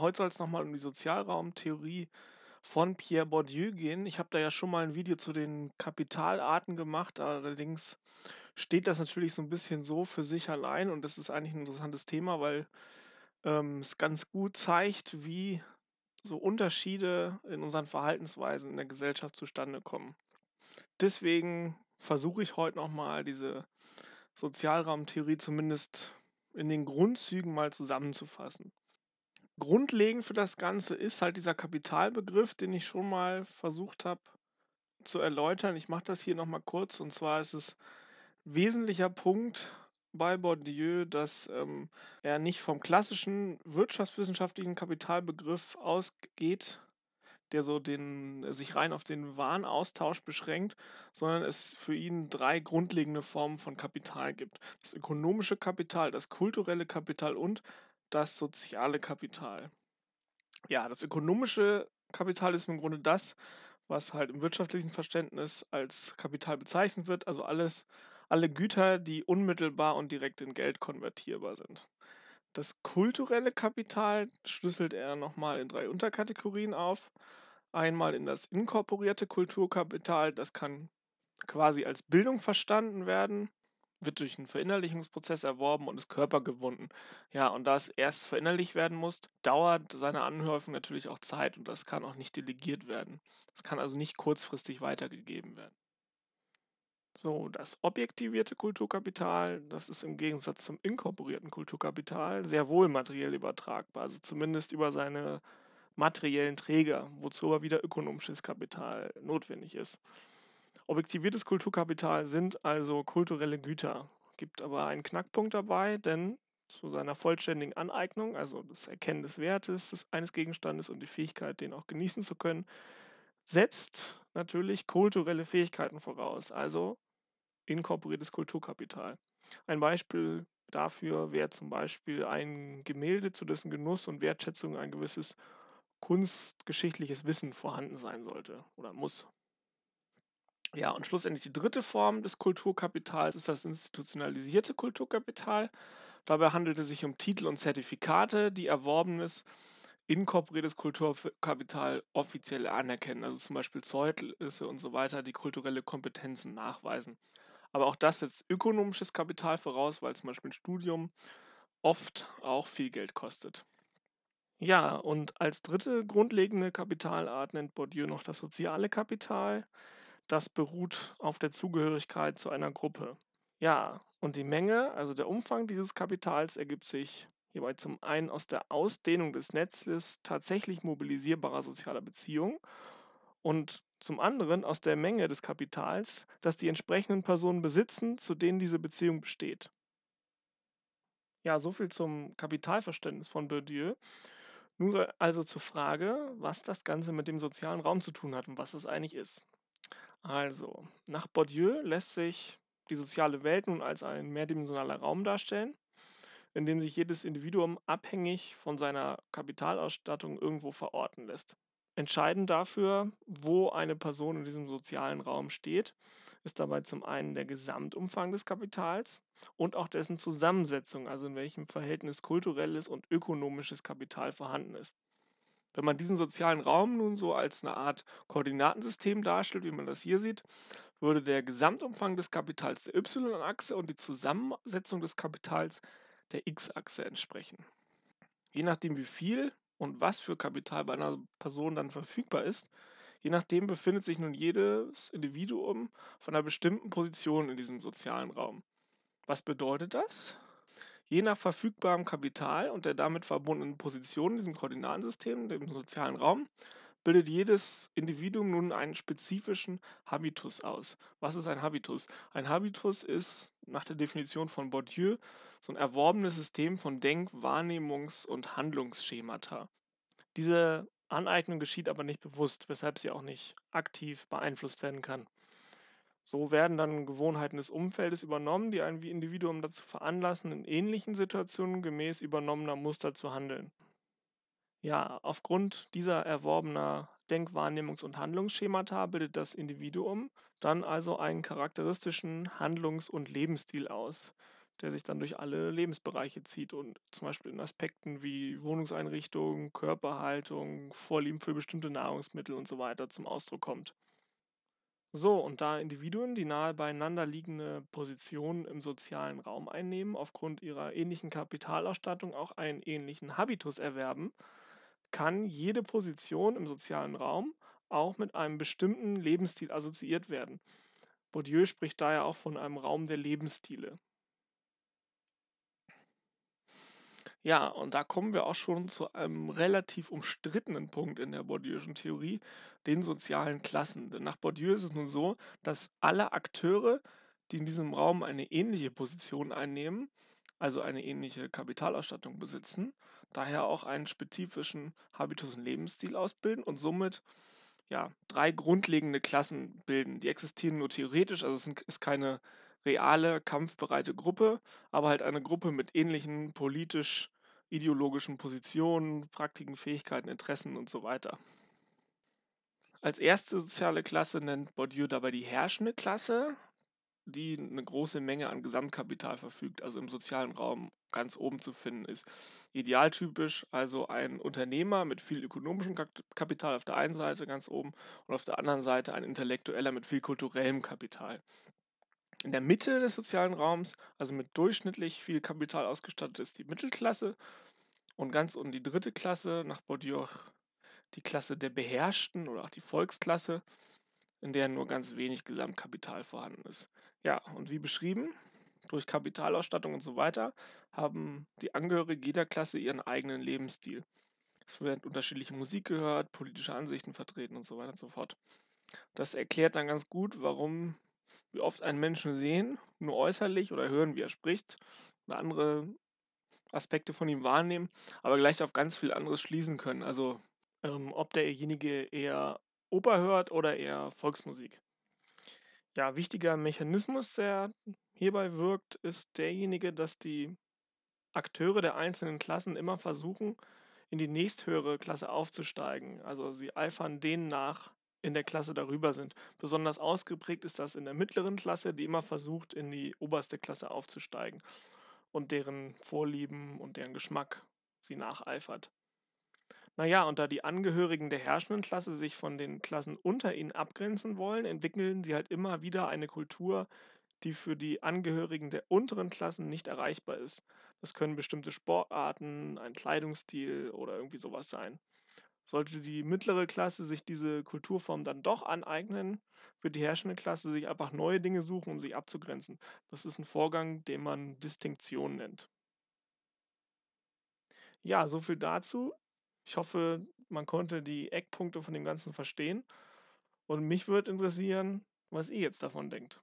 heute soll es nochmal um die Sozialraumtheorie von Pierre Bourdieu gehen. Ich habe da ja schon mal ein Video zu den Kapitalarten gemacht, allerdings steht das natürlich so ein bisschen so für sich allein und das ist eigentlich ein interessantes Thema, weil ähm, es ganz gut zeigt, wie so Unterschiede in unseren Verhaltensweisen in der Gesellschaft zustande kommen. Deswegen versuche ich heute nochmal diese Sozialraumtheorie zumindest in den Grundzügen mal zusammenzufassen. Grundlegend für das Ganze ist halt dieser Kapitalbegriff, den ich schon mal versucht habe zu erläutern. Ich mache das hier nochmal kurz. Und zwar ist es wesentlicher Punkt bei Bourdieu, dass ähm, er nicht vom klassischen wirtschaftswissenschaftlichen Kapitalbegriff ausgeht, der so den, sich rein auf den Warenaustausch beschränkt, sondern es für ihn drei grundlegende Formen von Kapital gibt. Das ökonomische Kapital, das kulturelle Kapital und das soziale Kapital. Ja, das ökonomische Kapital ist im Grunde das, was halt im wirtschaftlichen Verständnis als Kapital bezeichnet wird, also alles, alle Güter, die unmittelbar und direkt in Geld konvertierbar sind. Das kulturelle Kapital schlüsselt er nochmal in drei Unterkategorien auf. Einmal in das inkorporierte Kulturkapital, das kann quasi als Bildung verstanden werden wird durch einen Verinnerlichungsprozess erworben und ist körpergewunden. Ja, und da es erst verinnerlicht werden muss, dauert seine Anhäufung natürlich auch Zeit und das kann auch nicht delegiert werden. Es kann also nicht kurzfristig weitergegeben werden. So, das objektivierte Kulturkapital, das ist im Gegensatz zum inkorporierten Kulturkapital sehr wohl materiell übertragbar, also zumindest über seine materiellen Träger, wozu aber wieder ökonomisches Kapital notwendig ist. Objektiviertes Kulturkapital sind also kulturelle Güter. Gibt aber einen Knackpunkt dabei, denn zu seiner vollständigen Aneignung, also das Erkennen des Wertes des eines Gegenstandes und die Fähigkeit, den auch genießen zu können, setzt natürlich kulturelle Fähigkeiten voraus, also inkorporiertes Kulturkapital. Ein Beispiel dafür wäre zum Beispiel ein Gemälde, zu dessen Genuss und Wertschätzung ein gewisses kunstgeschichtliches Wissen vorhanden sein sollte oder muss. Ja, und schlussendlich die dritte Form des Kulturkapitals ist das institutionalisierte Kulturkapital. Dabei handelt es sich um Titel und Zertifikate, die erworbenes, inkorporiertes Kulturkapital offiziell anerkennen, also zum Beispiel Zeugnisse und so weiter, die kulturelle Kompetenzen nachweisen. Aber auch das setzt ökonomisches Kapital voraus, weil zum Beispiel ein Studium oft auch viel Geld kostet. Ja, und als dritte grundlegende Kapitalart nennt Bourdieu noch das soziale Kapital das beruht auf der Zugehörigkeit zu einer Gruppe. Ja, und die Menge, also der Umfang dieses Kapitals ergibt sich hierbei zum einen aus der Ausdehnung des Netzes tatsächlich mobilisierbarer sozialer Beziehungen und zum anderen aus der Menge des Kapitals, das die entsprechenden Personen besitzen, zu denen diese Beziehung besteht. Ja, soviel zum Kapitalverständnis von Bourdieu. Nun also zur Frage, was das Ganze mit dem sozialen Raum zu tun hat und was es eigentlich ist. Also, nach Bourdieu lässt sich die soziale Welt nun als ein mehrdimensionaler Raum darstellen, in dem sich jedes Individuum abhängig von seiner Kapitalausstattung irgendwo verorten lässt. Entscheidend dafür, wo eine Person in diesem sozialen Raum steht, ist dabei zum einen der Gesamtumfang des Kapitals und auch dessen Zusammensetzung, also in welchem Verhältnis kulturelles und ökonomisches Kapital vorhanden ist. Wenn man diesen sozialen Raum nun so als eine Art Koordinatensystem darstellt, wie man das hier sieht, würde der Gesamtumfang des Kapitals der y-Achse und die Zusammensetzung des Kapitals der x-Achse entsprechen. Je nachdem, wie viel und was für Kapital bei einer Person dann verfügbar ist, je nachdem befindet sich nun jedes Individuum von einer bestimmten Position in diesem sozialen Raum. Was bedeutet das? Je nach verfügbarem Kapital und der damit verbundenen Position in diesem Koordinatensystem, dem sozialen Raum, bildet jedes Individuum nun einen spezifischen Habitus aus. Was ist ein Habitus? Ein Habitus ist nach der Definition von Bourdieu so ein erworbenes System von Denk-, Wahrnehmungs- und Handlungsschemata. Diese Aneignung geschieht aber nicht bewusst, weshalb sie auch nicht aktiv beeinflusst werden kann. So werden dann Gewohnheiten des Umfeldes übernommen, die ein Individuum dazu veranlassen, in ähnlichen Situationen gemäß übernommener Muster zu handeln. Ja, aufgrund dieser erworbener Denkwahrnehmungs- und Handlungsschemata bildet das Individuum dann also einen charakteristischen Handlungs- und Lebensstil aus, der sich dann durch alle Lebensbereiche zieht und zum Beispiel in Aspekten wie Wohnungseinrichtung, Körperhaltung, Vorlieben für bestimmte Nahrungsmittel und so weiter zum Ausdruck kommt. So, und da Individuen, die nahe beieinander liegende Positionen im sozialen Raum einnehmen, aufgrund ihrer ähnlichen Kapitalausstattung auch einen ähnlichen Habitus erwerben, kann jede Position im sozialen Raum auch mit einem bestimmten Lebensstil assoziiert werden. Bourdieu spricht daher auch von einem Raum der Lebensstile. Ja, und da kommen wir auch schon zu einem relativ umstrittenen Punkt in der Bourdieu'schen Theorie, den sozialen Klassen. Denn nach Bourdieu ist es nun so, dass alle Akteure, die in diesem Raum eine ähnliche Position einnehmen, also eine ähnliche Kapitalausstattung besitzen, daher auch einen spezifischen Habitus und Lebensstil ausbilden und somit ja, drei grundlegende Klassen bilden. Die existieren nur theoretisch, also es ist keine reale, kampfbereite Gruppe, aber halt eine Gruppe mit ähnlichen politisch ideologischen Positionen, Praktiken, Fähigkeiten, Interessen und so weiter. Als erste soziale Klasse nennt Bourdieu dabei die herrschende Klasse, die eine große Menge an Gesamtkapital verfügt, also im sozialen Raum ganz oben zu finden ist. Idealtypisch also ein Unternehmer mit viel ökonomischem Kapital auf der einen Seite ganz oben und auf der anderen Seite ein Intellektueller mit viel kulturellem Kapital. In der Mitte des sozialen Raums, also mit durchschnittlich viel Kapital ausgestattet, ist die Mittelklasse und ganz unten die dritte Klasse, nach Bourdieu die Klasse der Beherrschten oder auch die Volksklasse, in der nur ganz wenig Gesamtkapital vorhanden ist. Ja, und wie beschrieben, durch Kapitalausstattung und so weiter haben die Angehörige jeder Klasse ihren eigenen Lebensstil. Es werden unterschiedliche Musik gehört, politische Ansichten vertreten und so weiter und so fort. Das erklärt dann ganz gut, warum wir oft einen Menschen sehen, nur äußerlich oder hören, wie er spricht, eine andere Aspekte von ihm wahrnehmen, aber gleich auf ganz viel anderes schließen können. Also ähm, ob derjenige eher Oper hört oder eher Volksmusik. Ja, wichtiger Mechanismus, der hierbei wirkt, ist derjenige, dass die Akteure der einzelnen Klassen immer versuchen, in die nächsthöhere Klasse aufzusteigen. Also sie eifern denen nach, in der Klasse darüber sind. Besonders ausgeprägt ist das in der mittleren Klasse, die immer versucht, in die oberste Klasse aufzusteigen und deren Vorlieben und deren Geschmack sie nacheifert. Naja, und da die Angehörigen der herrschenden Klasse sich von den Klassen unter ihnen abgrenzen wollen, entwickeln sie halt immer wieder eine Kultur, die für die Angehörigen der unteren Klassen nicht erreichbar ist. Das können bestimmte Sportarten, ein Kleidungsstil oder irgendwie sowas sein. Sollte die mittlere Klasse sich diese Kulturform dann doch aneignen, wird die herrschende Klasse sich einfach neue Dinge suchen, um sich abzugrenzen. Das ist ein Vorgang, den man Distinktion nennt. Ja, so viel dazu. Ich hoffe, man konnte die Eckpunkte von dem Ganzen verstehen. Und mich würde interessieren, was ihr jetzt davon denkt.